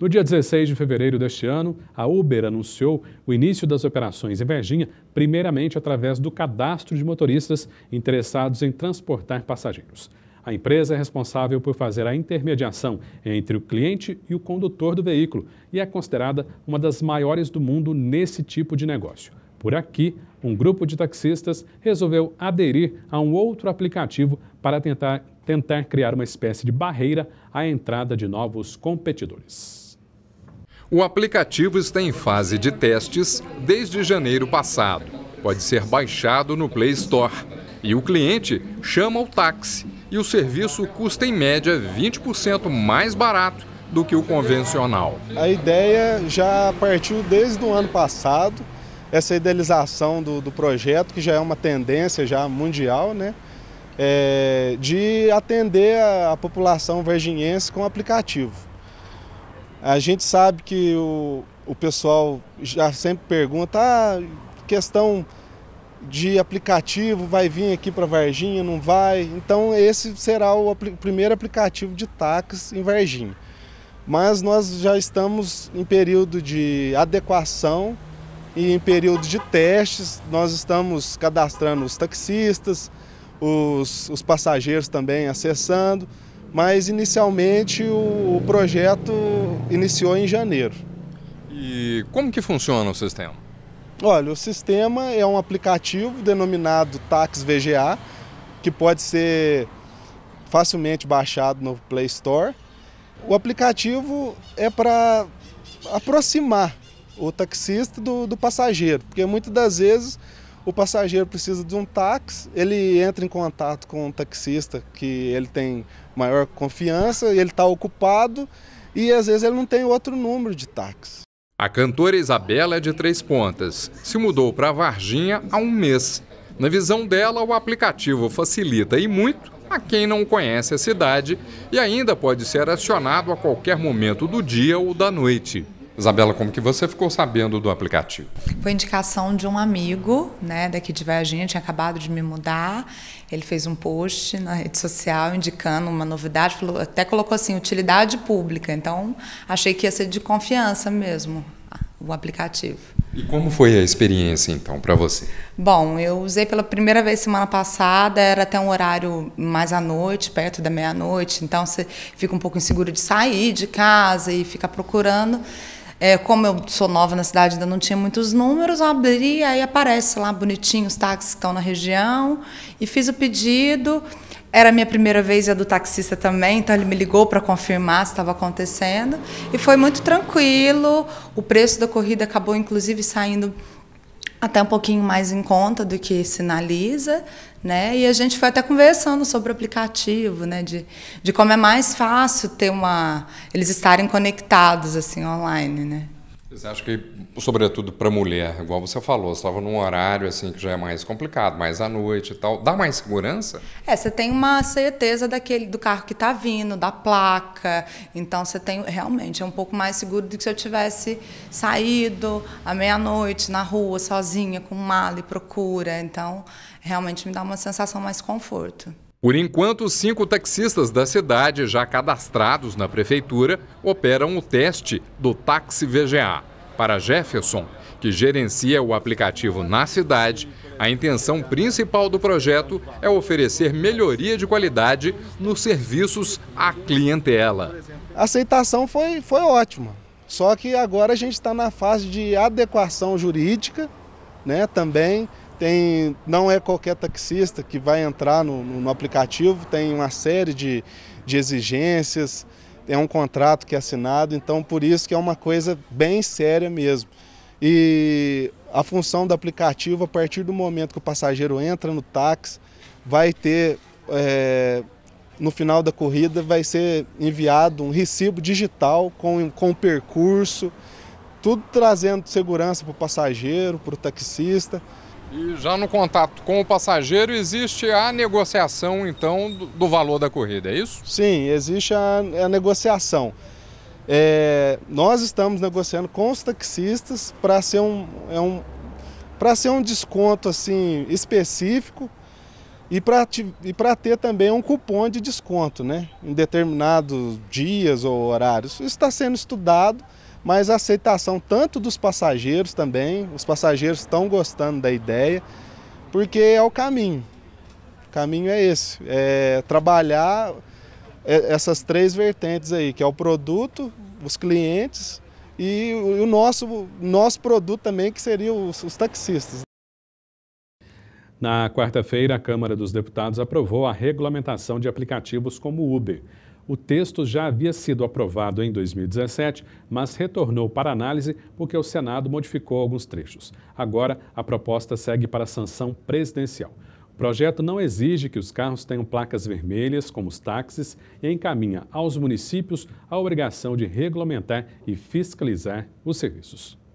No dia 16 de fevereiro deste ano, a Uber anunciou o início das operações em Varginha, primeiramente através do cadastro de motoristas interessados em transportar passageiros. A empresa é responsável por fazer a intermediação entre o cliente e o condutor do veículo e é considerada uma das maiores do mundo nesse tipo de negócio. Por aqui, um grupo de taxistas resolveu aderir a um outro aplicativo para tentar, tentar criar uma espécie de barreira à entrada de novos competidores. O aplicativo está em fase de testes desde janeiro passado. Pode ser baixado no Play Store. E o cliente chama o táxi e o serviço custa em média 20% mais barato do que o convencional. A ideia já partiu desde o ano passado, essa idealização do, do projeto, que já é uma tendência já mundial, né? É, de atender a, a população virginiense com aplicativo. A gente sabe que o, o pessoal já sempre pergunta, ah, questão de aplicativo, vai vir aqui para Varginha, não vai? Então esse será o apl primeiro aplicativo de táxi em Varginha. Mas nós já estamos em período de adequação e em período de testes. Nós estamos cadastrando os taxistas, os, os passageiros também acessando mas inicialmente o, projeto iniciou em janeiro. E como que funciona o sistema? Olha, o sistema é um aplicativo denominado Tax VGA, que pode ser facilmente baixado no Play Store. O aplicativo é para aproximar o taxista do, do passageiro, porque muitas das vezes o passageiro precisa de um táxi, ele entra em contato com um taxista que ele tem maior confiança, ele está ocupado e às vezes ele não tem outro número de táxi. A cantora Isabela é de Três Pontas. Se mudou para Varginha há um mês. Na visão dela, o aplicativo facilita e muito a quem não conhece a cidade e ainda pode ser acionado a qualquer momento do dia ou da noite. Isabela, como que você ficou sabendo do aplicativo? Foi indicação de um amigo, né, daqui de Varginha, tinha acabado de me mudar. Ele fez um post na rede social indicando uma novidade, falou, até colocou assim, utilidade pública. Então, achei que ia ser de confiança mesmo o aplicativo. E como foi a experiência então para você? Bom, eu usei pela primeira vez semana passada, era até um horário mais à noite, perto da meia-noite, então você fica um pouco inseguro de sair de casa e ficar procurando. É, como eu sou nova na cidade, ainda não tinha muitos números, eu abri, aí aparece lá bonitinho os táxis que estão na região, e fiz o pedido. Era a minha primeira vez e a do taxista também, então ele me ligou para confirmar se estava acontecendo. E foi muito tranquilo. O preço da corrida acabou, inclusive, saindo até um pouquinho mais em conta do que sinaliza, né? E a gente foi até conversando sobre o aplicativo, né? De, de como é mais fácil ter uma. eles estarem conectados assim online, né? Você acha que, sobretudo para mulher, igual você falou, você estava num horário assim que já é mais complicado, mais à noite e tal, dá mais segurança? É, você tem uma certeza daquele do carro que está vindo, da placa. Então você tem realmente é um pouco mais seguro do que se eu tivesse saído à meia-noite na rua sozinha com mala e procura. Então realmente me dá uma sensação mais de conforto. Por enquanto, cinco taxistas da cidade, já cadastrados na prefeitura, operam o teste do táxi VGA. Para Jefferson, que gerencia o aplicativo na cidade, a intenção principal do projeto é oferecer melhoria de qualidade nos serviços à clientela. A aceitação foi, foi ótima, só que agora a gente está na fase de adequação jurídica, né, também tem, não é qualquer taxista que vai entrar no, no aplicativo, tem uma série de, de exigências, é um contrato que é assinado, então por isso que é uma coisa bem séria mesmo. E a função do aplicativo, a partir do momento que o passageiro entra no táxi, vai ter, é, no final da corrida, vai ser enviado um recibo digital com, com percurso, tudo trazendo segurança para o passageiro, para o taxista. E já no contato com o passageiro existe a negociação, então, do valor da corrida, é isso? Sim, existe a, a negociação. É, nós estamos negociando com os taxistas para ser um, é um para ser um desconto assim específico e para ter também um cupom de desconto né, em determinados dias ou horários. Isso está sendo estudado mas a aceitação tanto dos passageiros também, os passageiros estão gostando da ideia, porque é o caminho. O caminho é esse, é trabalhar é, essas três vertentes aí, que é o produto, os clientes e o nosso, nosso produto também, que seria os, os taxistas. Na quarta-feira, a Câmara dos Deputados aprovou a regulamentação de aplicativos como Uber. O texto já havia sido aprovado em 2017, mas retornou para análise porque o Senado modificou alguns trechos. Agora, a proposta segue para sanção presidencial. O projeto não exige que os carros tenham placas vermelhas, como os táxis, e encaminha aos municípios a obrigação de regulamentar e fiscalizar os serviços.